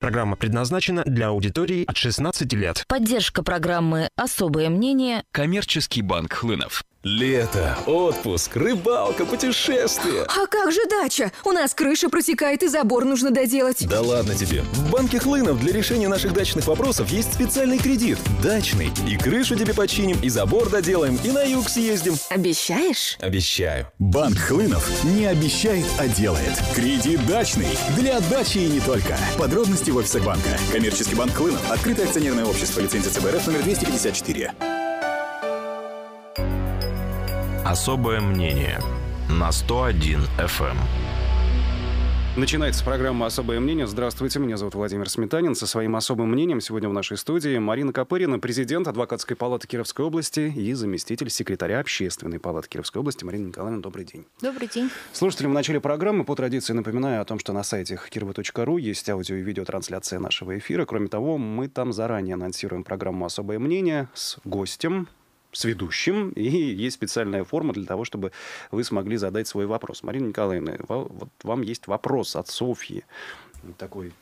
Программа предназначена для аудитории от 16 лет. Поддержка программы «Особое мнение» Коммерческий банк Хлынов. Лето, отпуск, рыбалка, путешествие. А как же дача? У нас крыша протекает и забор нужно доделать. Да ладно тебе. В банке Хлынов для решения наших дачных вопросов есть специальный кредит. Дачный. И крышу тебе починим, и забор доделаем, и на юг съездим. Обещаешь? Обещаю. Банк Хлынов не обещает, а делает. Кредит дачный. Для дачи и не только. Подробности в офисах банка. Коммерческий банк Хлынов. Открытое акционерное общество. Лицензия ЦБРФ номер 254. Особое мнение на 101 FM. Эм. Начинается программа «Особое мнение». Здравствуйте, меня зовут Владимир Сметанин. Со своим особым мнением сегодня в нашей студии Марина Копырина, президент Адвокатской палаты Кировской области и заместитель секретаря Общественной палаты Кировской области. Марина Николаевна, добрый день. Добрый день. Слушателям в начале программы по традиции напоминаю о том, что на сайте kirba.ru есть аудио и видеотрансляция нашего эфира. Кроме того, мы там заранее анонсируем программу «Особое мнение» с гостем, с ведущим, и есть специальная форма для того, чтобы вы смогли задать свой вопрос. Марина Николаевна, вот вам есть вопрос от Софьи, такой,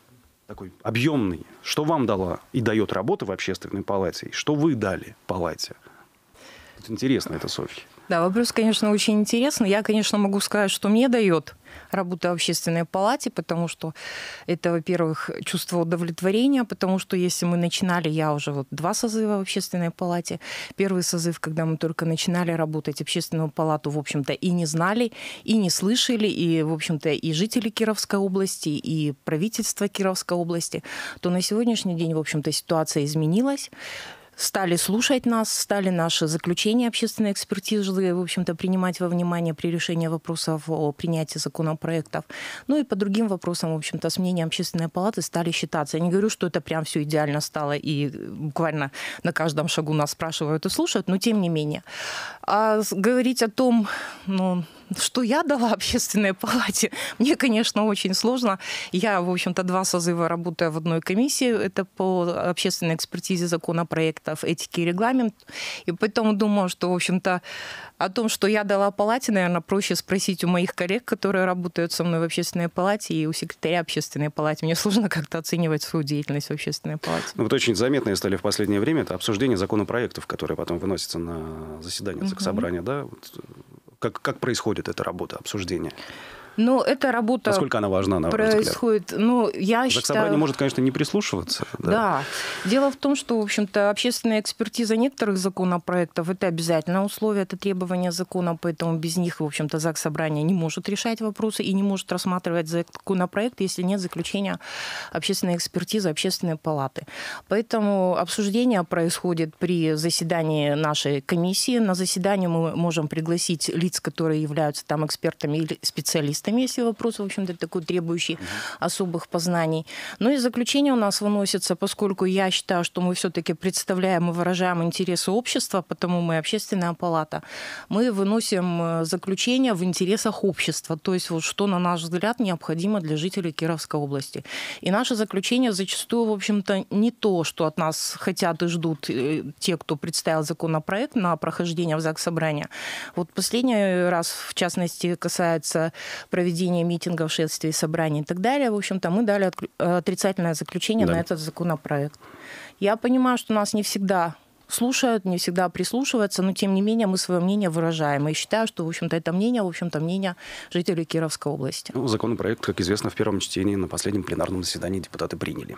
такой объемный. Что вам дала и дает работа в общественной палате, и что вы дали палате? Это интересно, это Софья. Да, вопрос, конечно, очень интересный. Я, конечно, могу сказать, что мне дает работа в общественной палате, потому что это, во-первых, чувство удовлетворения, потому что если мы начинали, я уже вот два созыва в общественной палате. Первый созыв, когда мы только начинали работать, общественную палату, в общем-то, и не знали, и не слышали, и, в общем-то, и жители Кировской области, и правительство Кировской области, то на сегодняшний день, в общем-то, ситуация изменилась стали слушать нас, стали наши заключения общественной экспертизы, в общем-то, принимать во внимание при решении вопросов о принятии законопроектов. Ну и по другим вопросам, в общем-то, с мнением общественной палаты стали считаться. Я не говорю, что это прям все идеально стало, и буквально на каждом шагу нас спрашивают и слушают, но тем не менее. А говорить о том, ну, что я дала общественной палате, мне, конечно, очень сложно. Я, в общем-то, два созыва работаю в одной комиссии. Это по общественной экспертизе законопроектов, этики и регламент. И поэтому думаю, что, в общем-то, о том, что я дала палате, наверное, проще спросить у моих коллег, которые работают со мной в общественной палате, и у секретаря общественной палаты. Мне сложно как-то оценивать свою деятельность в общественной палате. Ну, вот очень заметные стали в последнее время это обсуждение законопроектов, которые потом выносятся на заседание, угу. собрания, да? Вот как, как происходит эта работа, обсуждение? Но ну, эта работа... Насколько она важна, на Происходит, ну, я так считаю... собрание может, конечно, не прислушиваться. Да. да. Дело в том, что, в общем-то, общественная экспертиза некоторых законопроектов – это обязательное условие, это требование закона, поэтому без них, в общем-то, ЗАГС собрание не может решать вопросы и не может рассматривать законопроект, если нет заключения общественной экспертизы, общественной палаты. Поэтому обсуждение происходит при заседании нашей комиссии. На заседание мы можем пригласить лиц, которые являются там экспертами или специалистами там есть вопрос, в общем-то, такой требующий особых познаний. Ну и заключение у нас выносится, поскольку я считаю, что мы все-таки представляем и выражаем интересы общества, потому мы общественная палата, мы выносим э, заключение в интересах общества, то есть вот что, на наш взгляд, необходимо для жителей Кировской области. И наше заключение зачастую, в общем-то, не то, что от нас хотят и ждут э, те, кто представил законопроект на прохождение в ЗАГС собрания. Вот последний раз, в частности, касается проведения митингов, шествий, собраний и так далее. В общем-то, мы дали э, отрицательное заключение да. на этот законопроект. Я понимаю, что нас не всегда слушают, не всегда прислушиваются, но тем не менее мы свое мнение выражаем. И считаю, что, в общем-то, это мнение, в общем-то, мнение жителей Кировской области. Ну, законопроект, как известно, в первом чтении на последнем пленарном заседании депутаты приняли.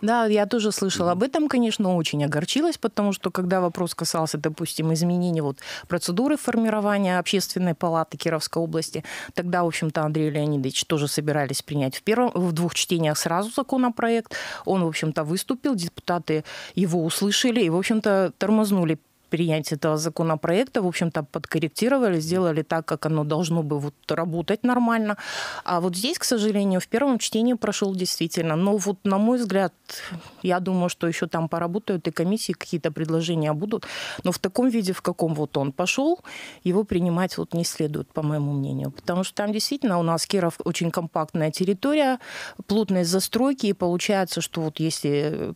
Да, я тоже слышала mm-hmm. об этом, конечно, очень огорчилась, потому что когда вопрос касался, допустим, изменений вот процедуры формирования общественной палаты Кировской области, тогда, в общем-то, Андрей Леонидович тоже собирались принять в первом, в двух чтениях сразу законопроект. Он, в общем-то, выступил, депутаты его услышали, и, в общем-то, тормознули принятия этого законопроекта, в общем-то, подкорректировали, сделали так, как оно должно бы вот работать нормально. А вот здесь, к сожалению, в первом чтении прошел действительно. Но вот, на мой взгляд, я думаю, что еще там поработают и комиссии какие-то предложения будут. Но в таком виде, в каком вот он пошел, его принимать вот не следует, по моему мнению. Потому что там действительно у нас Киров очень компактная территория, плотность застройки, и получается, что вот если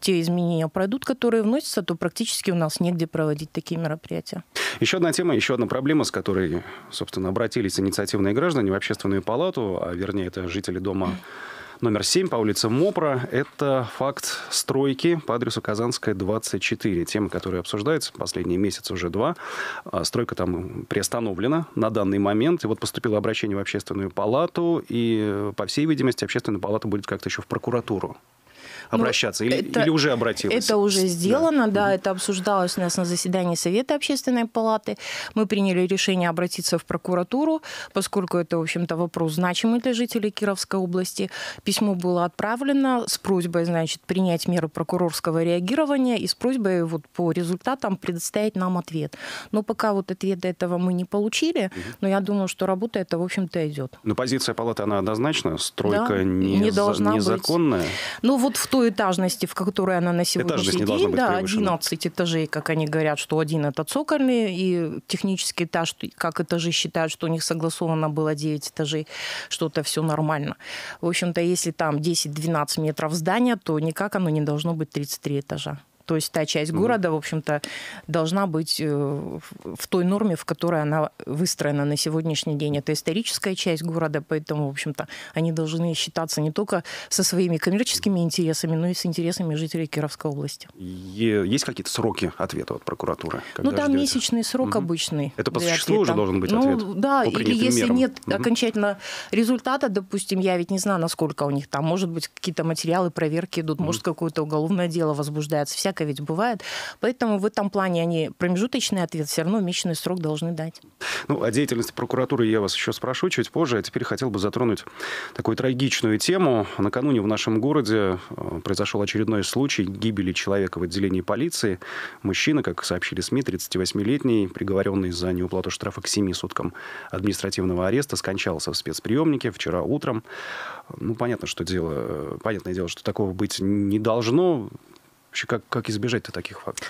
те изменения пройдут, которые вносятся, то практически у нас негде проводить такие мероприятия. Еще одна тема, еще одна проблема, с которой, собственно, обратились инициативные граждане в общественную палату, а вернее, это жители дома номер 7 по улице Мопра. Это факт стройки по адресу Казанская, 24. Тема, которая обсуждается последний месяц уже два. А, стройка там приостановлена на данный момент. И вот поступило обращение в общественную палату. И, по всей видимости, общественная палата будет как-то еще в прокуратуру обращаться? Ну, или, это, или уже обратилась? Это уже сделано, да. да, угу. это обсуждалось у нас на заседании Совета общественной палаты. Мы приняли решение обратиться в прокуратуру, поскольку это, в общем-то, вопрос значимый для жителей Кировской области. Письмо было отправлено с просьбой, значит, принять меры прокурорского реагирования и с просьбой вот по результатам предоставить нам ответ. Но пока вот ответа этого мы не получили, угу. но я думаю, что работа это, в общем-то, идет. Но позиция палаты, она однозначна? Стройка да, не, не должна незаконная? Быть. Ну вот в той той этажности, в которой она на сегодняшний день, да, превышена. 11 этажей, как они говорят, что один это цокольный, и технический этаж, как этажи считают, что у них согласовано было 9 этажей, что-то все нормально. В общем-то, если там 10-12 метров здания, то никак оно не должно быть 33 этажа. То есть та часть mm-hmm. города, в общем-то, должна быть э, в той норме, в которой она выстроена на сегодняшний день. Это историческая часть города, поэтому, в общем-то, они должны считаться не только со своими коммерческими интересами, но и с интересами жителей Кировской области. Есть какие-то сроки ответа от прокуратуры? Ну, когда ну, там ждете? месячный срок Mm-hmm. обычный. Это по существу ответа. уже должен быть ну, ответ? Ну, да, или если мерам. нет угу. Mm-hmm. окончательно результата, допустим, я ведь не знаю, насколько у них там, может быть, какие-то материалы, проверки идут, угу. может, какое-то уголовное дело возбуждается, вся всякое ведь бывает. Поэтому в этом плане они промежуточный ответ все равно месячный срок должны дать. Ну, о деятельности прокуратуры я вас еще спрошу чуть позже. А теперь хотел бы затронуть такую трагичную тему. Накануне в нашем городе э, произошел очередной случай гибели человека в отделении полиции. Мужчина, как сообщили СМИ, 38-летний, приговоренный за неуплату штрафа к 7 суткам административного ареста, скончался в спецприемнике вчера утром. Ну, понятно, что дело, э, понятное дело, что такого быть не должно Вообще, как, как избежать-то таких фактов?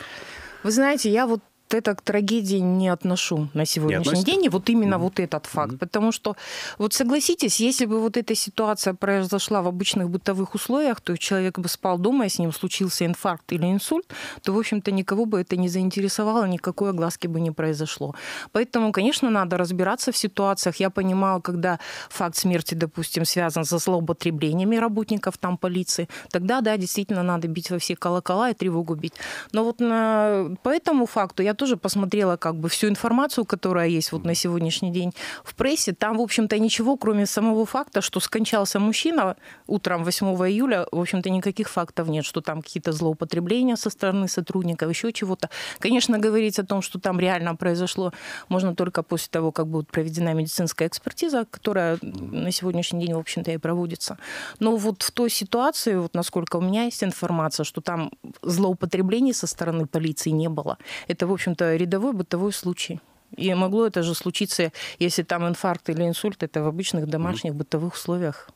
Вы знаете, я вот это к трагедии не отношу на сегодняшний день. И вот именно mm-hmm. вот этот факт. Mm-hmm. Потому что, вот согласитесь, если бы вот эта ситуация произошла в обычных бытовых условиях, то человек бы спал дома, и с ним случился инфаркт или инсульт, то, в общем-то, никого бы это не заинтересовало, никакой огласки бы не произошло. Поэтому, конечно, надо разбираться в ситуациях. Я понимаю, когда факт смерти, допустим, связан со злоупотреблениями работников там полиции, тогда, да, действительно надо бить во все колокола и тревогу бить. Но вот на... по этому факту я тоже тоже посмотрела как бы всю информацию, которая есть вот на сегодняшний день в прессе. Там, в общем-то, ничего, кроме самого факта, что скончался мужчина утром 8 июля, в общем-то, никаких фактов нет, что там какие-то злоупотребления со стороны сотрудников, еще чего-то. Конечно, говорить о том, что там реально произошло, можно только после того, как будет проведена медицинская экспертиза, которая на сегодняшний день, в общем-то, и проводится. Но вот в той ситуации, вот насколько у меня есть информация, что там злоупотреблений со стороны полиции не было. Это, в общем общем-то, рядовой бытовой случай. И могло это же случиться, если там инфаркт или инсульт, это в обычных домашних mm-hmm. бытовых условиях.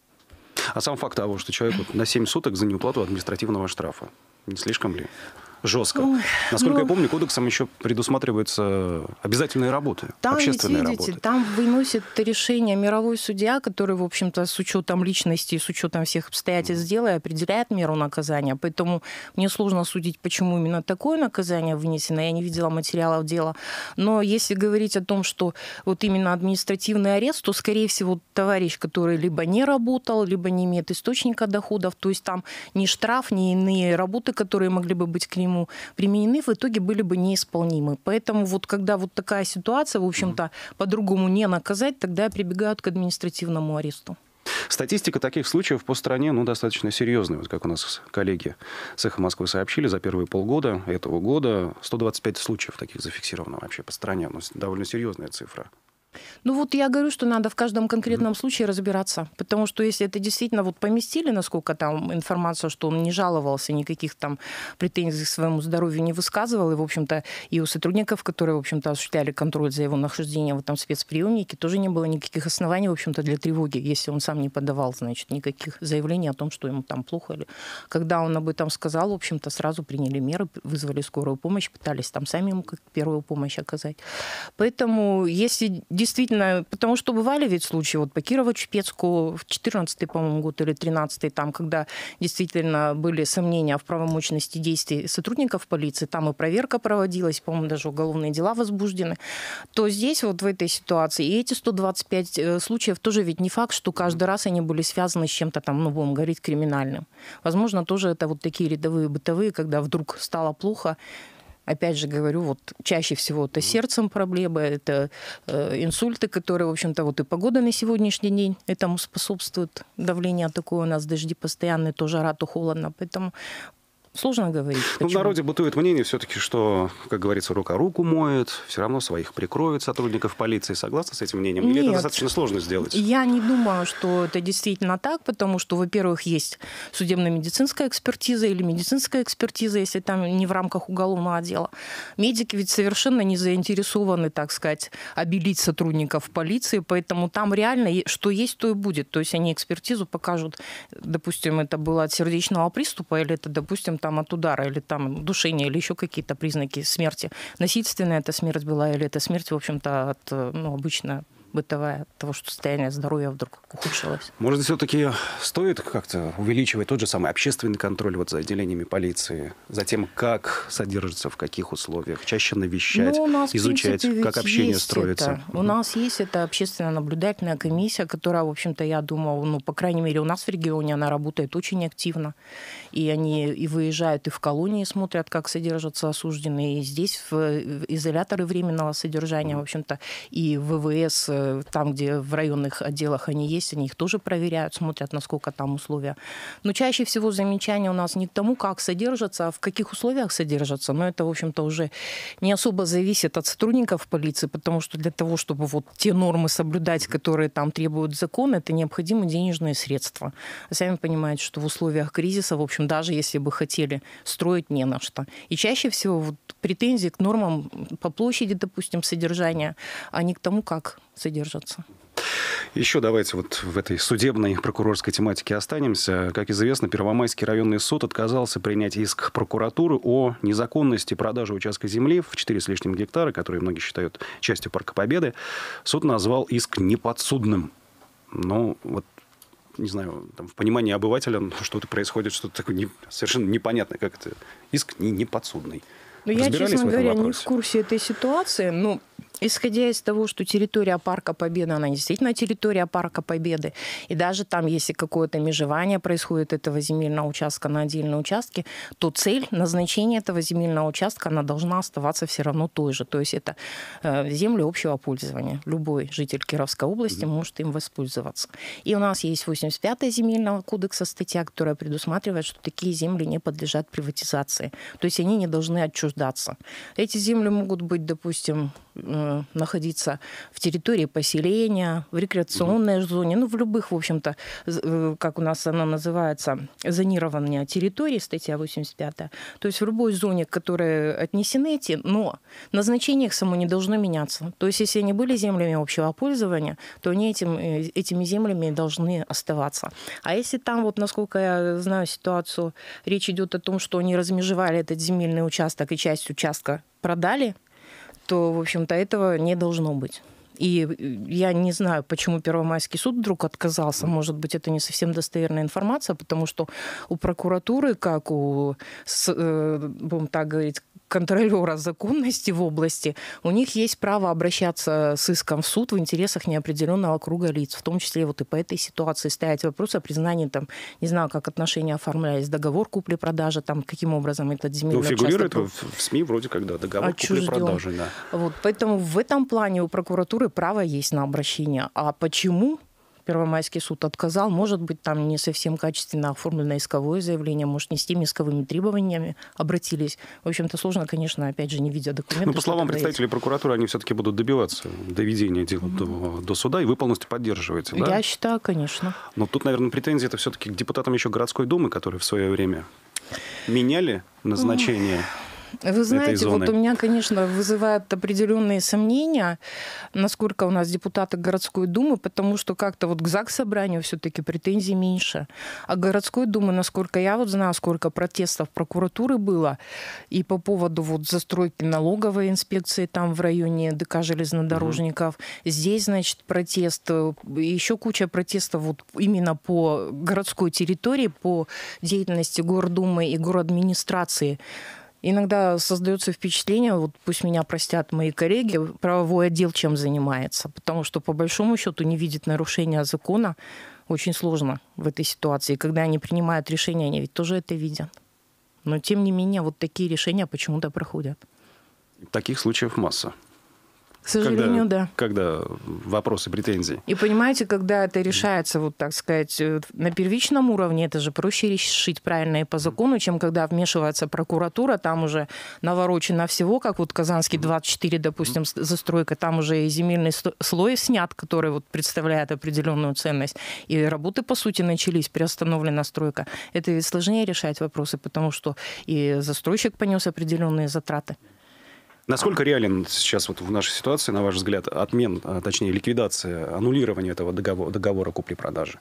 А сам факт того, что человек на 7 суток за неуплату административного штрафа, не слишком ли? жестко. Ой, Насколько ну, я помню, кодексом еще предусматриваются обязательные работы, там общественные ведь, видите, работы. Там выносит решение мировой судья, который, в общем-то, с учетом личности и с учетом всех обстоятельств дела определяет меру наказания. Поэтому мне сложно судить, почему именно такое наказание вынесено. Я не видела материалов дела. Но если говорить о том, что вот именно административный арест, то, скорее всего, товарищ, который либо не работал, либо не имеет источника доходов, то есть там ни штраф, ни иные работы, которые могли бы быть криминальными, нему применены, в итоге были бы неисполнимы. Поэтому вот когда вот такая ситуация, в общем-то, по-другому не наказать, тогда прибегают к административному аресту. Статистика таких случаев по стране ну, достаточно серьезная. Вот как у нас коллеги с «Эхо Москвы» сообщили, за первые полгода этого года 125 случаев таких зафиксировано вообще по стране. Ну, довольно серьезная цифра. Ну вот я говорю, что надо в каждом конкретном случае разбираться, потому что если это действительно вот поместили, насколько там информация, что он не жаловался, никаких там претензий к своему здоровью не высказывал, и, в общем-то, и у сотрудников, которые, в общем-то, осуществляли контроль за его нахождением в этом спецприемнике, тоже не было никаких оснований, в общем-то, для тревоги, если он сам не подавал, значит, никаких заявлений о том, что ему там плохо. Или... Когда он об этом сказал, в общем-то, сразу приняли меры, вызвали скорую помощь, пытались там сами ему как первую помощь оказать. Поэтому, если действительно действительно, потому что бывали ведь случаи, вот по Кирово-Чепецку в 14 по-моему, год или 13 там, когда действительно были сомнения в правомочности действий сотрудников полиции, там и проверка проводилась, по-моему, даже уголовные дела возбуждены, то здесь вот в этой ситуации, и эти 125 э, случаев тоже ведь не факт, что каждый раз они были связаны с чем-то там, ну, будем говорить, криминальным. Возможно, тоже это вот такие рядовые бытовые, когда вдруг стало плохо, Опять же говорю, вот чаще всего это сердцем проблемы, это э, инсульты, которые, в общем-то, вот и погода на сегодняшний день этому способствует. Давление такое у нас, дожди постоянные, тоже рату холодно. Поэтому сложно говорить. Почему? Ну, в народе бытует мнение все-таки, что, как говорится, рука руку моет, все равно своих прикроет сотрудников полиции. Согласна с этим мнением? Или Нет, это достаточно сложно сделать? Я не думаю, что это действительно так, потому что, во-первых, есть судебно-медицинская экспертиза или медицинская экспертиза, если там не в рамках уголовного дела. Медики ведь совершенно не заинтересованы, так сказать, обелить сотрудников полиции, поэтому там реально что есть, то и будет. То есть они экспертизу покажут, допустим, это было от сердечного приступа или это, допустим, там там от удара или там душения или еще какие-то признаки смерти. Насильственная эта смерть была или это смерть, в общем-то, от э, ну, обычно бытовая, того, что состояние здоровья вдруг ухудшилось. Может, все-таки стоит как-то увеличивать тот же самый общественный контроль вот за отделениями полиции, за тем, как содержится, в каких условиях, чаще навещать, ну, нас, изучать, принципе, как общение строится. Это. У, нас есть эта общественная наблюдательная комиссия, которая, в общем-то, я думаю, ну, по крайней мере, у нас в регионе она работает очень активно. И они и выезжают, и в колонии смотрят, как содержатся осужденные, и здесь в изоляторы временного содержания, в общем-то, и ВВС Э, там, где в районных отделах они есть, они их тоже проверяют, смотрят, насколько там условия. Но чаще всего замечания у нас не к тому, как содержатся, а в каких условиях содержатся. Но это, в общем-то, уже не особо зависит от сотрудников полиции, потому что для того, чтобы вот те нормы соблюдать, которые там требуют закон, это необходимы денежные средства. сами понимаете, что в условиях кризиса, в общем, даже если бы хотели, строить не на что. И чаще всего вот претензии к нормам по площади, допустим, содержания, а не к тому, как содержатся. Еще давайте вот в этой судебной прокурорской тематике останемся. Как известно, Первомайский районный суд отказался принять иск прокуратуры о незаконности продажи участка земли в 4 с лишним гектара, который многие считают частью Парка Победы. Суд назвал иск неподсудным. Ну, вот не знаю, там, в понимании обывателя что-то происходит, что-то такое не, совершенно непонятное, как это иск не, не подсудный. Но ну, я, честно говоря, не в курсе этой ситуации. но ну, исходя из того, что территория Парка Победы, она действительно территория Парка Победы, и даже там, если какое-то межевание происходит этого земельного участка на отдельные участки, то цель назначения этого земельного участка, она должна оставаться все равно той же. То есть это э, земли общего пользования. Любой житель Кировской области mm-hmm. может им воспользоваться. И у нас есть 85-я земельного кодекса статья, которая предусматривает, что такие земли не подлежат приватизации. То есть они не должны отчуждаться. Эти земли могут быть, допустим, Э, находиться в территории поселения, в рекреационной mm-hmm. зоне, ну, в любых, в общем-то, э, как у нас она называется, зонирование территории, статья 85, то есть в любой зоне, к которой отнесены эти, но назначение их само не должно меняться. То есть если они были землями общего пользования, то они этим, э, этими землями должны оставаться. А если там, вот насколько я знаю ситуацию, речь идет о том, что они размежевали этот земельный участок и часть участка продали, что, в общем-то, этого не должно быть. И э, я не знаю, почему Первомайский суд вдруг отказался. Может быть, это не совсем достоверная информация, потому что у прокуратуры, как у, э, будем так говорить, контролера законности в области, у них есть право обращаться с иском в суд в интересах неопределенного круга лиц, в том числе вот и по этой ситуации стоять вопрос о признании, там, не знаю, как отношения оформлялись, договор купли-продажи, там, каким образом этот земельный ну, фигурирует в СМИ вроде когда да, договор купли-продажи, да. Вот, поэтому в этом плане у прокуратуры право есть на обращение. А почему? Первомайский суд отказал. Может быть, там не совсем качественно оформлено исковое заявление, может, не с теми исковыми требованиями обратились. В общем-то, сложно, конечно, опять же, не видя документов. Но, ну, по словам представителей есть. прокуратуры, они все-таки будут добиваться доведения дела mm-hmm. до, до суда, и вы полностью поддерживаете, да? Я считаю, конечно. Но тут, наверное, претензии это все-таки к депутатам еще городской думы, которые в свое время меняли назначение. Mm-hmm вы знаете, вот у меня, конечно, вызывают определенные сомнения, насколько у нас депутаты городской думы, потому что как-то вот к ЗАГС собранию все-таки претензий меньше. А городской думы, насколько я вот знаю, сколько протестов прокуратуры было, и по поводу вот застройки налоговой инспекции там в районе ДК железнодорожников. Угу. Здесь, значит, протест, э, еще куча протестов вот именно по городской территории, по деятельности гордумы и городадминистрации администрации Иногда создается впечатление, вот пусть меня простят мои коллеги, правовой отдел чем занимается, потому что по большому счету не видит нарушения закона очень сложно в этой ситуации. И когда они принимают решения, они ведь тоже это видят. Но тем не менее вот такие решения почему-то проходят. Таких случаев масса сожалению, когда, да. Когда вопросы претензий. И понимаете, когда это решается, вот так сказать, э, на первичном уровне, это же проще решить правильно и по закону, чем когда вмешивается прокуратура, там уже наворочено всего, как вот Казанский 24, допустим, застройка, там уже и земельный слой снят, который вот представляет определенную ценность, и работы, по сути, начались, приостановлена стройка. Это ведь сложнее решать вопросы, потому что и застройщик понес определенные затраты. Насколько реален сейчас вот в нашей ситуации, на ваш взгляд, отмен, а, точнее ликвидация, аннулирование этого договора, договора купли-продажи?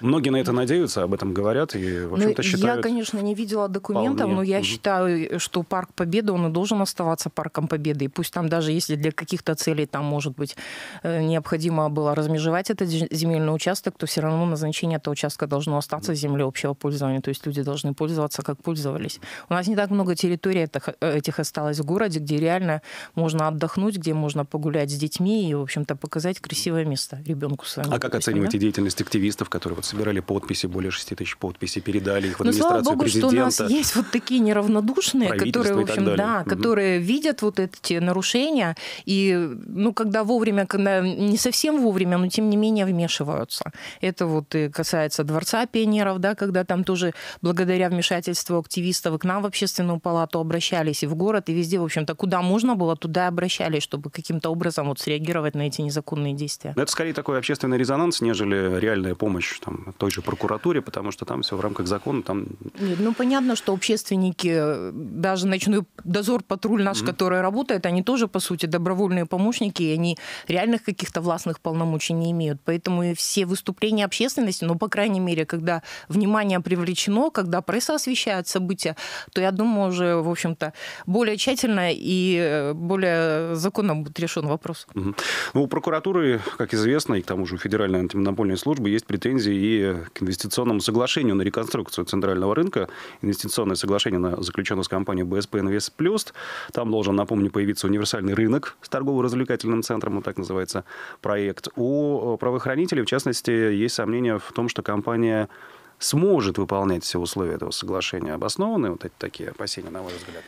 Многие на это надеются, об этом говорят и, в ну, общем-то, считают... Я, конечно, не видела документов, вполне. но я угу. считаю, что Парк Победы, он и должен оставаться Парком Победы. И пусть там даже, если для каких-то целей там, может быть, э, необходимо было размежевать этот земельный участок, то все равно назначение этого участка должно остаться землей общего пользования. То есть люди должны пользоваться, как пользовались. У нас не так много территорий этих э, осталось в городе, где реально можно отдохнуть, где можно погулять с детьми и, в общем-то, показать красивое место ребенку своему. А как оценивать деятельность активистов, которые вот собирали подписи, более 6 тысяч подписей, передали их в ну, администрацию Но, слава богу, президента. что у нас есть вот такие неравнодушные, которые, в общем, да, угу. которые видят вот эти нарушения, и, ну, когда вовремя, когда не совсем вовремя, но тем не менее вмешиваются. Это вот и касается Дворца пионеров, да, когда там тоже благодаря вмешательству активистов к нам в общественную палату обращались, и в город, и везде, в общем-то, куда можно было, туда обращались, чтобы каким-то образом вот среагировать на эти незаконные действия. Это скорее такой общественный резонанс, нежели реальная помощь там, той же прокуратуре, потому что там все в рамках закона. Там... Нет, ну понятно, что общественники, э, даже ночной дозор, патруль наш, mm-hmm. который работает, они тоже, по сути, добровольные помощники, и они реальных каких-то властных полномочий не имеют. Поэтому и все выступления общественности, ну, по крайней мере, когда внимание привлечено, когда пресса освещает события, то, я думаю, уже, в общем-то, более тщательно и э, более законно будет решен вопрос. Mm-hmm. Ну, у прокуратуры, как известно, и к тому же у Федеральной антимонопольной службы есть претензии и к инвестиционному соглашению на реконструкцию центрального рынка. Инвестиционное соглашение заключено с компанией БСП Invest Плюс, Там должен, напомню, появиться универсальный рынок с торгово-развлекательным центром, вот так называется проект. У э, правоохранителей, в частности, есть сомнения в том, что компания сможет выполнять все условия этого соглашения. Обоснованы вот эти такие опасения, на ваш взгляд?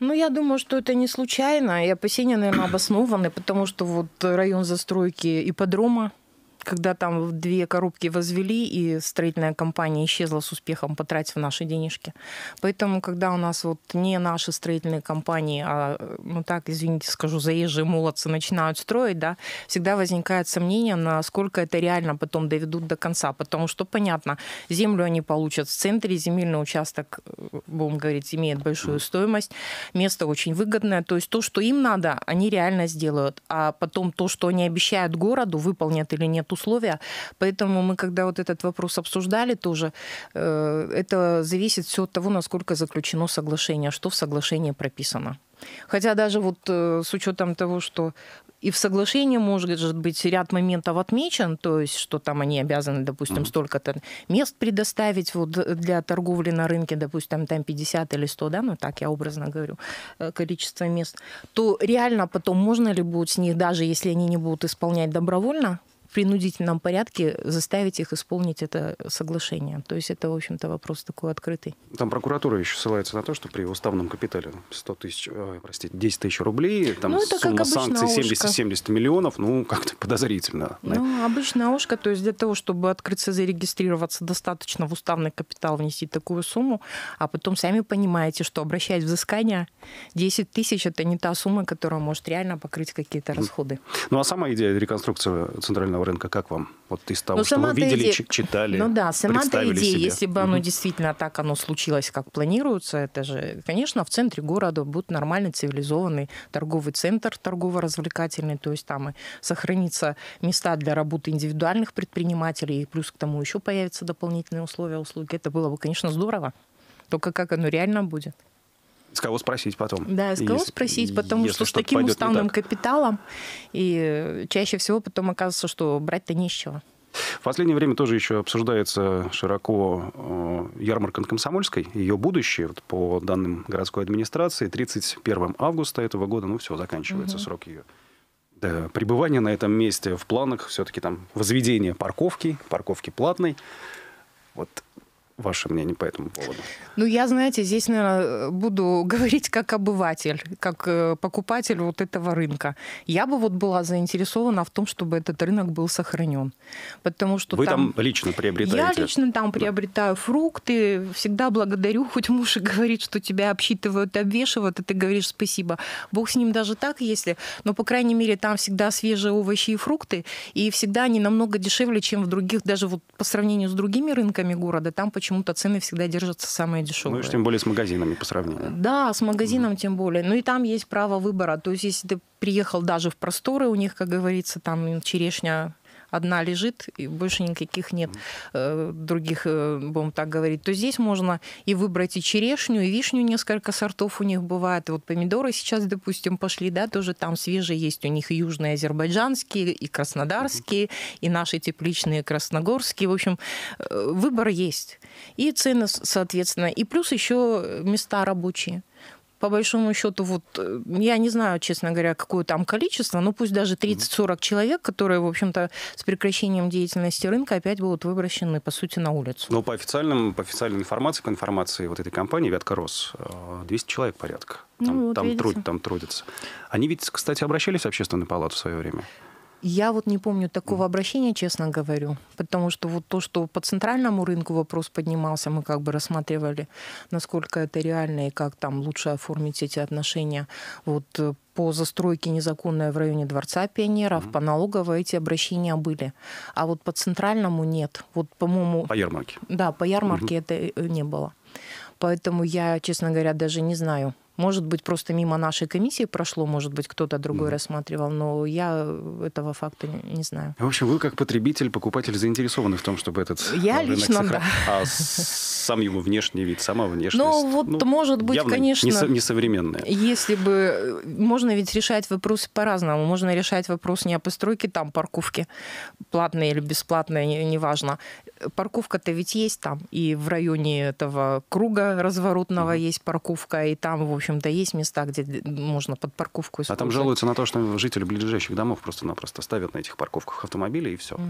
Ну, я думаю, что это не случайно, и опасения, наверное, обоснованы, потому что вот район застройки ипподрома, когда там две коробки возвели, и строительная компания исчезла с успехом, потратив наши денежки. Поэтому, когда у нас вот не наши строительные компании, а, ну так, извините, скажу, заезжие молодцы начинают строить, да, всегда возникает сомнение, насколько это реально потом доведут до конца. Потому что, понятно, землю они получат в центре, земельный участок, э, будем говорить, имеет большую стоимость, место очень выгодное. То есть то, что им надо, они реально сделают. А потом то, что они обещают городу, выполнят или нет, условия. Поэтому мы, когда вот этот вопрос обсуждали тоже, э, это зависит все от того, насколько заключено соглашение, что в соглашении прописано. Хотя даже вот э, с учетом того, что и в соглашении может быть ряд моментов отмечен, то есть что там они обязаны, допустим, столько-то мест предоставить вот для торговли на рынке, допустим, там 50 или 100, да, ну так я образно говорю, э, количество мест, то реально потом можно ли будет с них, даже если они не будут исполнять добровольно, принудительном порядке заставить их исполнить это соглашение. То есть это, в общем-то, вопрос такой открытый. Там прокуратура еще ссылается на то, что при уставном капитале 100 тысяч, э, простите, 10 тысяч рублей, там ну, это сумма как санкций 70-70 миллионов, ну, как-то подозрительно. Ну, обычная ошка, то есть для того, чтобы открыться, зарегистрироваться, достаточно в уставный капитал внести такую сумму, а потом сами понимаете, что обращать взыскание 10 тысяч – это не та сумма, которая может реально покрыть какие-то расходы. Ну, а сама идея реконструкции Центрального вторичного рынка, как вам? Вот из того, Но ну, что вы видели, иде... читали, Ну да, сама-то идея, себе. если бы оно mm-hmm. действительно так оно случилось, как планируется, это же, конечно, в центре города будет нормальный цивилизованный торговый центр, торгово-развлекательный, то есть там и сохранится места для работы индивидуальных предпринимателей, и плюс к тому еще появятся дополнительные условия услуги. Это было бы, конечно, здорово. Только как оно реально будет? с кого спросить потом. Да, с кого если, спросить, потому что с таким уставным капиталом и э, чаще всего потом оказывается, что брать-то нечего. В последнее время тоже еще обсуждается широко э, ярмарка Комсомольской, ее будущее, вот по данным городской администрации, 31 августа этого года, ну все, заканчивается угу. срок ее да, э, пребывания на этом месте. В планах все-таки там возведение парковки, парковки платной. Вот ваше мнение по этому поводу? Ну, я, знаете, здесь, наверное, буду говорить как обыватель, как э, покупатель вот этого рынка. Я бы вот была заинтересована в том, чтобы этот рынок был сохранен. Потому что Вы там, там лично приобретаете? Я лично там приобретаю да. фрукты, всегда благодарю, хоть муж и говорит, что тебя обсчитывают, обвешивают, и ты говоришь спасибо. Бог с ним даже так, если... Но, по крайней мере, там всегда свежие овощи и фрукты, и всегда они намного дешевле, чем в других, даже вот по сравнению с другими рынками города, там почему почему-то цены всегда держатся самые ну, дешевые. Ну и тем более с магазинами по сравнению. Да, с магазином mm-hmm. тем более. Ну и там есть право выбора. То есть если ты приехал даже в просторы, у них, как говорится, там черешня одна лежит, и больше никаких нет э, других, э, будем так говорить, то здесь можно и выбрать и черешню, и вишню, несколько сортов у них бывает. И вот помидоры сейчас, допустим, пошли, да, тоже там свежие есть у них южные азербайджанские, и краснодарские, и наши тепличные красногорские. В общем, э, выбор есть. И цены, соответственно. И плюс еще места рабочие по большому счету, вот э, я не знаю, честно говоря, какое там количество, но пусть даже 30-40 человек, которые, в общем-то, с прекращением деятельности рынка опять будут выброшены, по сути, на улицу. Но ну, по, официальным, по официальной информации, по информации вот этой компании «Вятка Рос», 200 э, человек порядка. Ну там, ну, вот там, труд, там трудятся. Они ведь, кстати, обращались в общественную палату в свое время. Я вот не помню такого обращения, честно говорю, потому что вот то, что по центральному рынку вопрос поднимался, мы как бы рассматривали, насколько это реально и как там лучше оформить эти отношения. Вот э, по застройке незаконной в районе Дворца пионеров, mm-hmm. по налоговой эти обращения были. А вот по центральному нет. Вот, по-моему... По ярмарке. Да, по ярмарке mm-hmm. это э, не было. Поэтому я, честно говоря, даже не знаю, может быть, просто мимо нашей комиссии прошло, может быть, кто-то другой mm. рассматривал, но я э, этого факта не знаю. В общем, вы как потребитель, покупатель заинтересованы в том, чтобы этот э, я рынок лично, сохран... да. А сам его внешний вид, сама внешность. Ну, вот, ну, может быть, конечно. Несовременная. Если бы... Э, можно ведь решать вопросы по-разному. Можно решать вопрос не о постройке там парковки, платной или бесплатной, неважно. Парковка-то ведь есть там, и в районе этого круга разворотного mm есть парковка, и там, в общем, общем-то, есть места, где можно под парковку использовать. А там жалуются на то, что жители ближайших домов просто-напросто ставят на этих парковках автомобили, и все. Mm.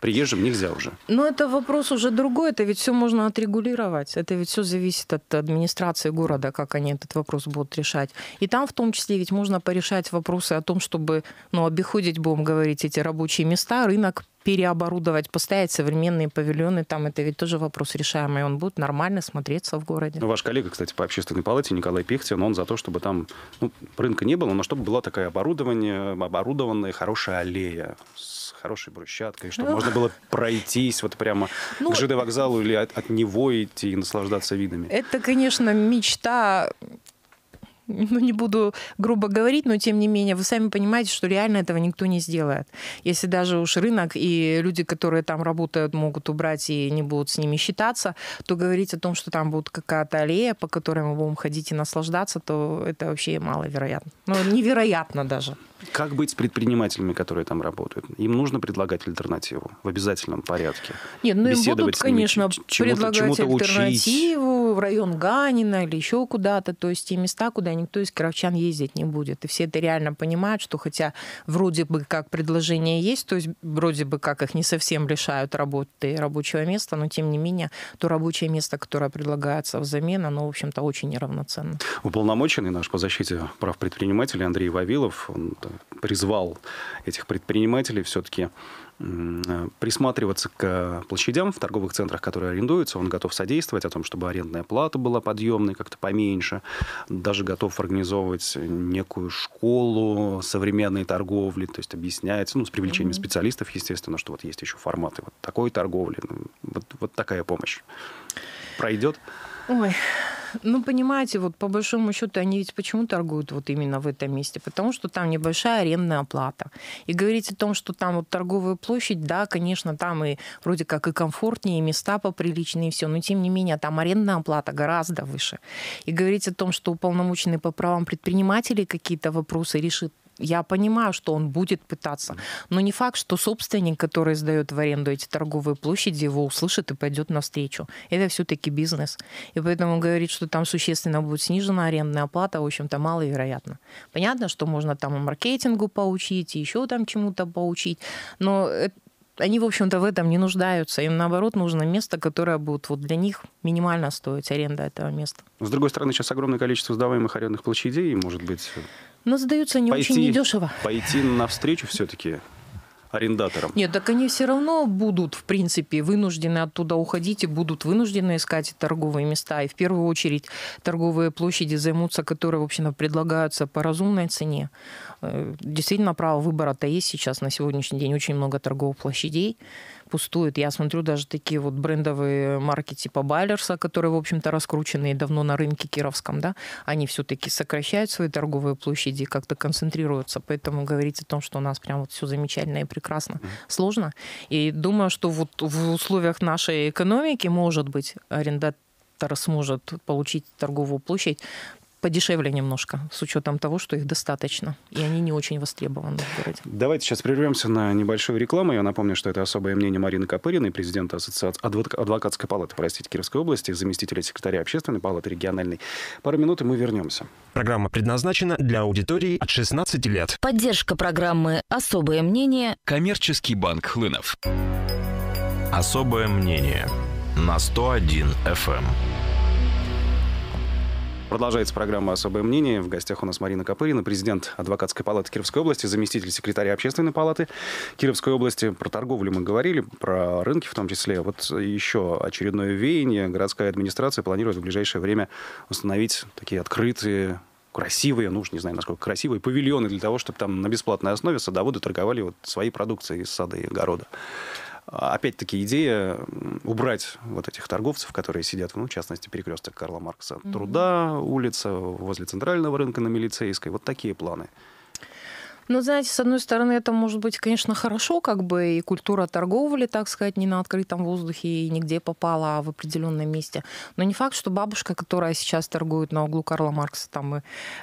Приезжим нельзя уже. Но это вопрос уже другой. Это ведь все можно отрегулировать. Это ведь все зависит от администрации города, как они этот вопрос будут решать. И там в том числе ведь можно порешать вопросы о том, чтобы ну, обиходить, будем говорить, эти рабочие места, рынок переоборудовать, поставить современные павильоны там, это ведь тоже вопрос решаемый, он будет нормально смотреться в городе. Ну, ваш коллега, кстати, по общественной палате Николай Пехтин, он за то, чтобы там ну, рынка не было, но чтобы была такая оборудование, оборудованная хорошая аллея с хорошей брусчаткой, чтобы ну... можно было пройтись вот прямо ну, к ЖД вокзалу или от, от него идти и наслаждаться видами. Это, конечно, мечта ну, не буду грубо говорить, но тем не менее, вы сами понимаете, что реально этого никто не сделает. Если даже уж рынок и люди, которые там работают, могут убрать и не будут с ними считаться, то говорить о том, что там будет какая-то аллея, по которой мы будем ходить и наслаждаться, то это вообще маловероятно. Ну, невероятно даже. Как быть с предпринимателями, которые там работают? Им нужно предлагать альтернативу в обязательном порядке. Нет, ну им будут, ними, конечно, предлагать альтернативу учить. в район Ганина или еще куда-то, то есть те места, куда никто из кировчан ездить не будет. И все это реально понимают, что хотя вроде бы как предложение есть, то есть вроде бы как их не совсем лишают работы рабочего места, но тем не менее то рабочее место, которое предлагается взамен, оно, в общем-то, очень неравноценно. Уполномоченный наш по защите прав предпринимателей Андрей Вавилов, он призвал этих предпринимателей все-таки э, присматриваться к площадям в торговых центрах, которые арендуются. Он готов содействовать о том, чтобы арендная плата была подъемной, как-то поменьше. Даже готов организовывать некую школу современной торговли, то есть объясняется, ну, с привлечением mm-hmm. специалистов, естественно, что вот есть еще форматы вот такой торговли. Ну, вот, вот такая помощь. Пройдет? Ой, ну, понимаете, вот по большому счету они ведь почему торгуют вот именно в этом месте? Потому что там небольшая арендная оплата. И говорить о том, что там вот торговая площадь, да, конечно, там и вроде как и комфортнее, и места поприличные, и все, но тем не менее там арендная оплата гораздо выше. И говорить о том, что уполномоченные по правам предпринимателей какие-то вопросы решит я понимаю, что он будет пытаться. Но не факт, что собственник, который сдает в аренду эти торговые площади, его услышит и пойдет навстречу. Это все-таки бизнес. И поэтому говорить, что там существенно будет снижена арендная плата, в общем-то, маловероятно. Понятно, что можно там и маркетингу поучить, и еще там чему-то поучить. Но э, они, в общем-то, в этом не нуждаются. Им, наоборот, нужно место, которое будет вот для них минимально стоить аренда этого места. С другой стороны, сейчас огромное количество сдаваемых арендных площадей, может быть... Но задаются не пойти, очень недешево. Пойти навстречу все-таки арендаторам. Нет, так они все равно будут, в принципе, вынуждены оттуда уходить и будут вынуждены искать торговые места. И в первую очередь торговые площади займутся, которые, в общем-то, предлагаются по разумной цене. Э, действительно, право выбора-то есть сейчас на сегодняшний день очень много торговых площадей пустует. Я смотрю даже такие вот брендовые марки типа Байлерса, которые, в общем-то, раскручены и давно на рынке кировском, да, они все-таки сокращают свои торговые площади и как-то концентрируются. Поэтому говорить о том, что у нас прям вот все замечательно и прекрасно, сложно. И думаю, что вот в условиях нашей экономики, может быть, арендатор сможет получить торговую площадь подешевле немножко, с учетом того, что их достаточно, и они не очень востребованы в городе. Давайте сейчас прервемся на небольшую рекламу. Я напомню, что это особое мнение Марины Копыриной, президента Ассоциации Адвокатской палаты, простите, Кировской области, заместителя секретаря Общественной палаты региональной. Пару минут, и мы вернемся. Программа предназначена для аудитории от 16 лет. Поддержка программы «Особое мнение» Коммерческий банк Хлынов. Особое мнение на 101 FM. Продолжается программа «Особое мнение». В гостях у нас Марина Копырина, президент адвокатской палаты Кировской области, заместитель секретаря общественной палаты Кировской области. Про торговлю мы говорили, про рынки в том числе. Вот еще очередное веяние. Городская администрация планирует в ближайшее время установить такие открытые красивые, ну уж не знаю, насколько красивые, павильоны для того, чтобы там на бесплатной основе садоводы торговали вот своей продукцией из сада и огорода. Опять-таки идея убрать вот этих торговцев, которые сидят, ну, в частности, перекресток Карла Маркса, труда, улица возле центрального рынка на Милицейской, вот такие планы. Ну, знаете, с одной стороны, это может быть, конечно, хорошо, как бы и культура торговли, так сказать, не на открытом воздухе и нигде попала, а в определенном месте. Но не факт, что бабушка, которая сейчас торгует на углу Карла Маркса, там и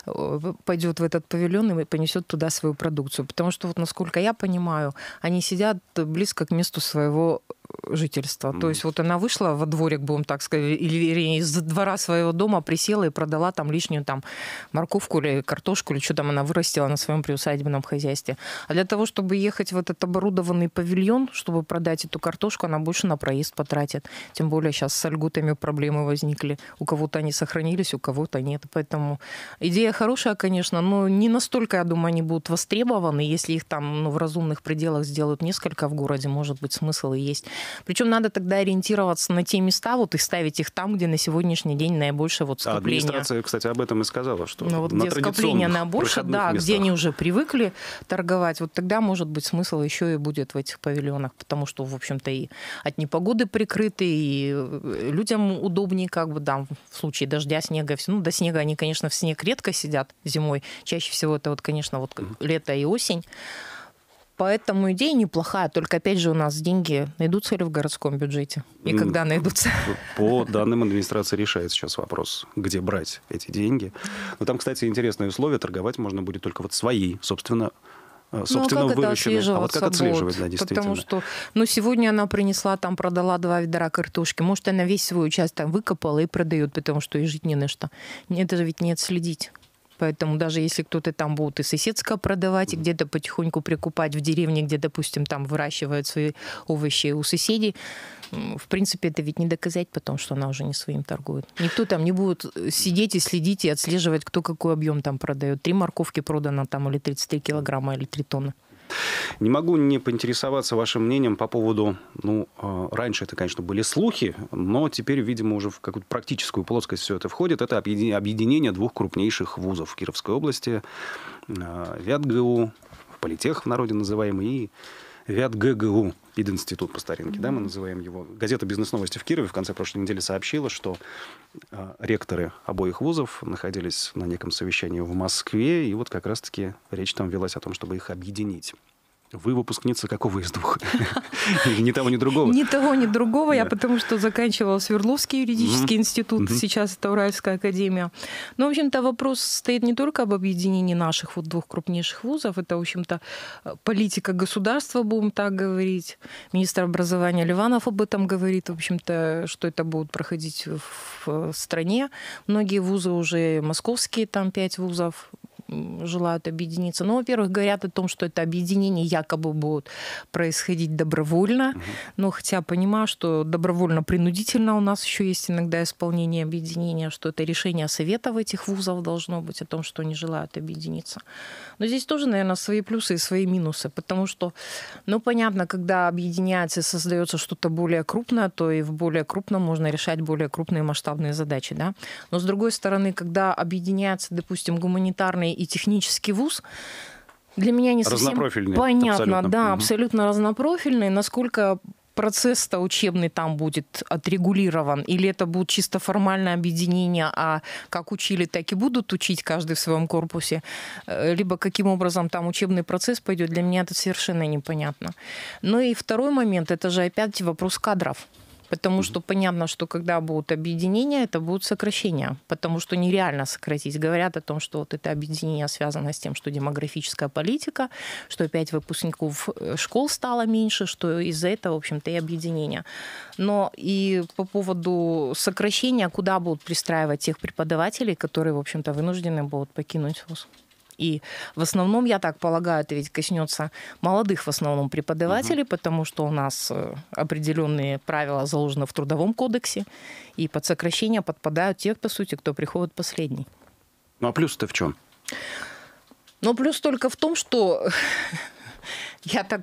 э, пойдет в этот павильон и понесет туда свою продукцию. Потому что, вот насколько я понимаю, они сидят близко к месту своего жительства. Mm. То есть вот она вышла во дворик, будем так сказать, или из двора своего дома присела и продала там лишнюю там морковку или картошку, или что там она вырастила на своем приусадебном хозяйстве. А для того, чтобы ехать в этот оборудованный павильон, чтобы продать эту картошку, она больше на проезд потратит. Тем более сейчас с льготами проблемы возникли. У кого-то они сохранились, у кого-то нет. Поэтому идея хорошая, конечно, но не настолько, я думаю, они будут востребованы. Если их там ну, в разумных пределах сделают несколько в городе, может быть, смысл и есть. Причем надо тогда ориентироваться на те места, вот и ставить их там, где на сегодняшний день наибольшее вот а скопление. администрация, кстати, об этом и сказала, что ну, вот на где скопление наибольшее, да, местах. где они уже привыкли торговать, вот тогда, может быть, смысл еще и будет в этих павильонах, потому что, в общем-то, и от непогоды прикрыты, и э, людям удобнее, как бы, да, в случае дождя, снега, ну, до снега они, конечно, в снег редко сидят зимой, чаще всего это вот, конечно, вот mm-hmm. лето и осень, Поэтому идея неплохая, только опять же у нас деньги найдутся ли в городском бюджете? И когда найдутся? По данным администрации решает сейчас вопрос, где брать эти деньги. Но там, кстати, интересное условие, торговать можно будет только вот свои, собственно, собственно э, ну, а выращенные. а вот как отслеживать, да, действительно. Потому что, ну, сегодня она принесла, там продала два ведра картошки. Может, она весь свой участок выкопала и продает, потому что и жить не на что. Это же ведь не отследить. Поэтому даже если кто-то там будет и соседско продавать, и где-то потихоньку прикупать в деревне, где, допустим, там выращивают свои овощи у соседей, в принципе, это ведь не доказать потом, что она уже не своим торгует. Никто там не будет э, сидеть и следить и отслеживать, кто какой объем там продает. Три морковки продано там или 33 килограмма, или три тонны. Не могу не поинтересоваться вашим мнением по поводу, ну, а, раньше это, конечно, были слухи, но теперь, видимо, уже в какую-то практическую плоскость все это входит. Это объединение двух крупнейших вузов Кировской области, а, ВятГУ, политех в народе называемый, и ВятГГУ. Идинститут по старинке, mm-hmm. да, мы называем его. Газета «Бизнес-новости» в Кирове в конце прошлой недели сообщила, что а, ректоры обоих вузов находились на неком совещании в Москве, и вот как раз-таки речь там велась о том, чтобы их объединить. Вы выпускница какого из двух? Ни того, ни другого? Ни того, ни другого. Я потому что заканчивала Свердловский юридический институт, сейчас это Уральская академия. Но, ну, в общем-то, вопрос стоит не только об объединении наших вот двух крупнейших вузов. Это, в общем-то, э, политика государства, будем так говорить. Министр образования Ливанов об этом говорит, в общем-то, что это будет проходить в стране. Многие вузы уже московские, там пять вузов, желают объединиться. Ну, во-первых, говорят о том, что это объединение якобы будет происходить добровольно, угу. но хотя понимаю, что добровольно-принудительно у нас еще есть иногда исполнение объединения, что это решение совета в этих вузов должно быть о том, что они желают объединиться. Но здесь тоже, наверное, свои плюсы и свои минусы, потому что, ну, понятно, когда объединяется и создается что-то более крупное, то и в более крупном можно решать более крупные масштабные задачи, да. Но, с другой стороны, когда объединяется, допустим, гуманитарный и технический вуз, для меня не совсем понятно, абсолютно. да, абсолютно разнопрофильный, насколько процесс-то учебный там будет отрегулирован? Или это будет чисто формальное объединение, а как учили, так и будут учить каждый в своем корпусе? Э, либо каким образом там учебный процесс пойдет, для меня это совершенно непонятно. Ну и второй момент, это же опять вопрос кадров. Потому что понятно, что когда будут объединения, это будут сокращения, потому что нереально сократить. Говорят о том, что вот это объединение связано с тем, что демографическая политика, что опять выпускников э, школ стало меньше, что из-за этого, в общем-то, и объединение. Но и по поводу сокращения, куда будут пристраивать тех преподавателей, которые, в общем-то, вынуждены будут покинуть вуз? И в основном, я так полагаю, это ведь коснется молодых в основном преподавателей, угу. потому что у нас э, определенные правила заложены в Трудовом кодексе, и под сокращение подпадают те, по сути, кто приходит последний. Ну а плюс-то в чем? Ну, плюс только в том, что я так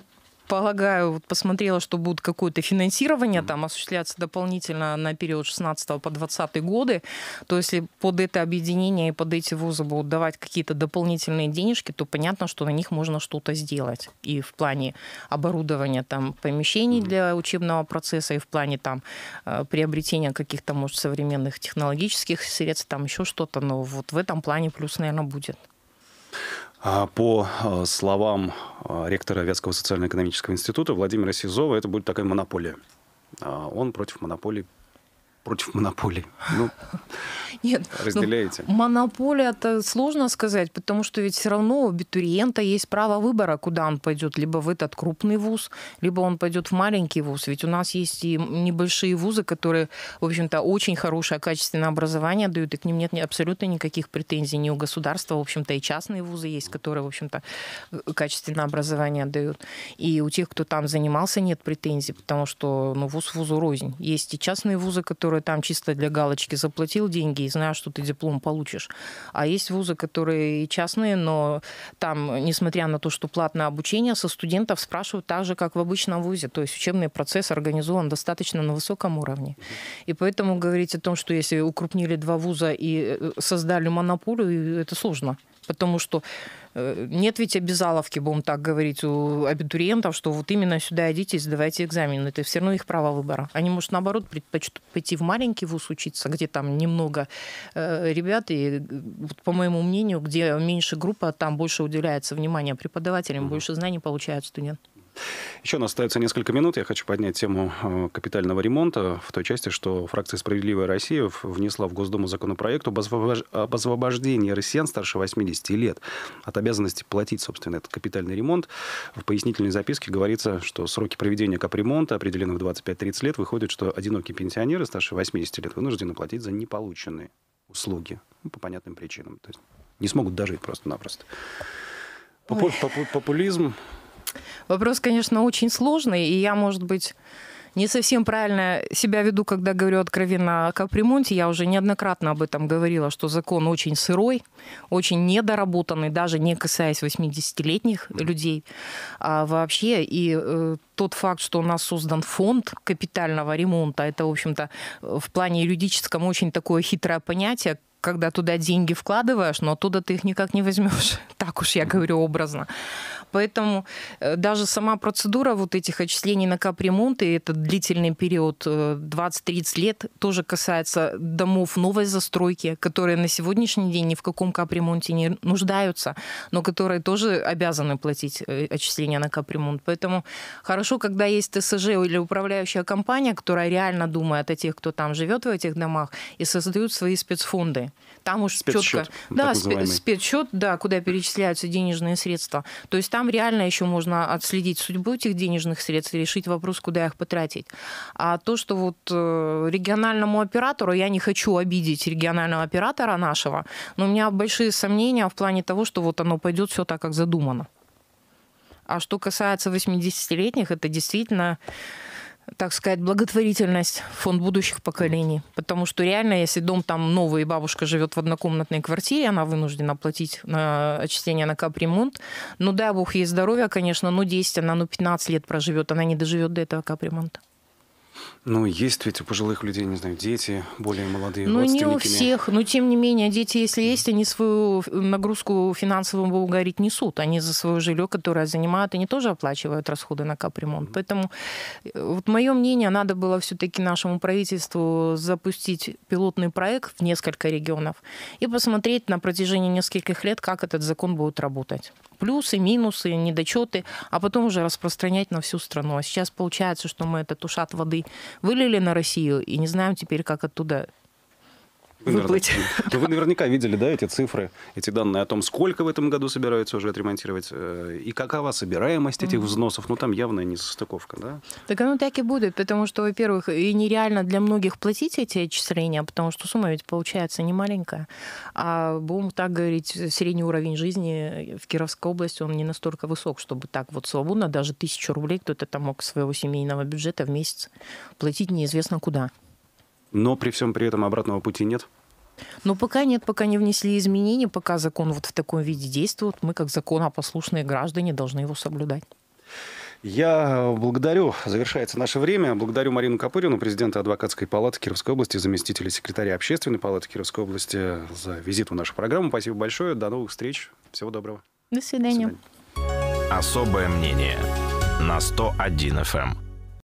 полагаю, вот посмотрела, что будет какое-то финансирование там осуществляться дополнительно на период 16 по 20 годы, то если под это объединение и под эти вузы будут давать какие-то дополнительные денежки, то понятно, что на них можно что-то сделать. И в плане оборудования там помещений для учебного процесса, и в плане там э, приобретения каких-то, может, современных технологических средств, там еще что-то. Но вот в этом плане плюс, наверное, будет. А, по а, словам а, ректора Вятского социально-экономического института Владимира Сизова, это будет такая монополия. Он против монополии против монополии. Ну, Нет, ну, разделяете. Ну, монополия это сложно сказать, потому что ведь все равно у абитуриента есть право выбора, куда он пойдет, либо в этот крупный вуз, либо он пойдет в маленький вуз. Ведь у нас есть и небольшие вузы, которые, в общем-то, очень хорошее качественное образование дают, и к ним нет абсолютно никаких претензий ни у государства, в общем-то, и частные вузы есть, которые, в общем-то, э, качественное образование дают. И у тех, кто там занимался, нет претензий, потому что ну, вуз вузу рознь. Есть и частные вузы, которые которые там чисто для галочки заплатил деньги и знаешь, что ты диплом получишь. А есть вузы, которые частные, но там, несмотря на то, что платное обучение, со студентов спрашивают так же, как в обычном вузе. То есть учебный процесс организован достаточно на высоком уровне. И поэтому говорить о том, что если укрупнили два вуза и э, создали монополию, это сложно. Потому что Э, нет ведь обязаловки, будем так говорить, у абитуриентов, что вот именно сюда идите и сдавайте экзамен, Это все равно их право выбора. Они, может, наоборот, предпочтут пойти в маленький вуз учиться, где там немного э, ребят, и, э, вот, по моему мнению, где меньше группа, там больше уделяется внимания преподавателям, больше знаний получает студент. Еще у нас остается несколько минут. Я хочу поднять тему э, капитального ремонта в той части, что фракция «Справедливая Россия» внесла в Госдуму законопроект об освобождении россиян старше 80 лет от обязанности платить, собственно, этот капитальный ремонт. В пояснительной записке говорится, что сроки проведения капремонта определены в 25-30 лет. Выходит, что одинокие пенсионеры старше 80 лет вынуждены платить за неполученные услуги ну, по понятным причинам. То есть не смогут дожить просто-напросто. Попу- попу- популизм Вопрос, конечно, очень сложный, и я, может быть, не совсем правильно себя веду, когда говорю откровенно о капремонте. Я уже неоднократно об этом говорила, что закон очень сырой, очень недоработанный, даже не касаясь 80-летних людей а вообще. И э, тот факт, что у нас создан фонд капитального ремонта, это, в общем-то, в плане юридическом очень такое хитрое понятие, когда туда деньги вкладываешь, но оттуда ты их никак не возьмешь. Так уж я говорю образно. Поэтому э, даже сама процедура вот этих отчислений на капремонт, и этот длительный период 20-30 э, лет, тоже касается домов новой застройки, которые на сегодняшний день ни в каком капремонте не нуждаются, но которые тоже обязаны платить э, отчисления на капремонт. Поэтому хорошо, когда есть ТСЖ или управляющая компания, которая реально думает о тех, кто там живет в этих домах, и создают свои спецфонды. Там уж спецсчет, четко... Да, спецсчет, да, куда перечисляются денежные средства. То есть там там реально еще можно отследить судьбу этих денежных средств и решить вопрос, куда их потратить. А то, что вот э, региональному оператору, я не хочу обидеть регионального оператора нашего, но у меня большие сомнения в плане того, что вот оно пойдет все так, как задумано. А что касается 80-летних, это действительно так сказать, благотворительность, фонд будущих поколений. Потому что реально, если дом там новый, и бабушка живет в однокомнатной квартире, она вынуждена платить на очистение на капремонт. Ну, дай бог ей здоровья, конечно, но 10, она ну 15 лет проживет, она не доживет до этого капремонта. Ну, есть ведь у пожилых людей, не знаю, дети более молодые, Ну, не у всех, но тем не менее, дети, если есть, они свою нагрузку финансовую, будем несут. Они за свое жилье, которое занимают, они тоже оплачивают расходы на капремонт. Поэтому, э, вот мое мнение, надо было все-таки нашему правительству запустить пилотный проект в несколько регионов и посмотреть на протяжении нескольких лет, как этот закон будет работать плюсы, минусы, недочеты, а потом уже распространять на всю страну. А сейчас получается, что мы этот ушат воды вылили на Россию и не знаем теперь, как оттуда выплыть. Но ну, вы наверняка видели, да, эти цифры, эти данные о том, сколько в этом году собираются уже отремонтировать, э, и какова собираемость этих взносов. Ну, там явная несостыковка, да? Так оно так и будет, потому что, во-первых, и нереально для многих платить эти отчисления, потому что сумма ведь получается не маленькая. А будем так говорить, средний уровень жизни в Кировской области, он не настолько высок, чтобы так вот свободно, даже тысячу рублей кто-то там мог своего семейного бюджета в месяц платить неизвестно куда но при всем при этом обратного пути нет. Но ну, пока нет, пока не внесли изменения, пока закон вот в таком виде действует, мы как законопослушные граждане должны его соблюдать. Я благодарю. Завершается наше время. Благодарю Марину Копырину, президента адвокатской палаты Кировской области, заместителя секретаря общественной палаты Кировской области за визит в нашу программу. Спасибо большое. До новых встреч. Всего доброго. До свидания. До свидания. Особое мнение на 101 FM.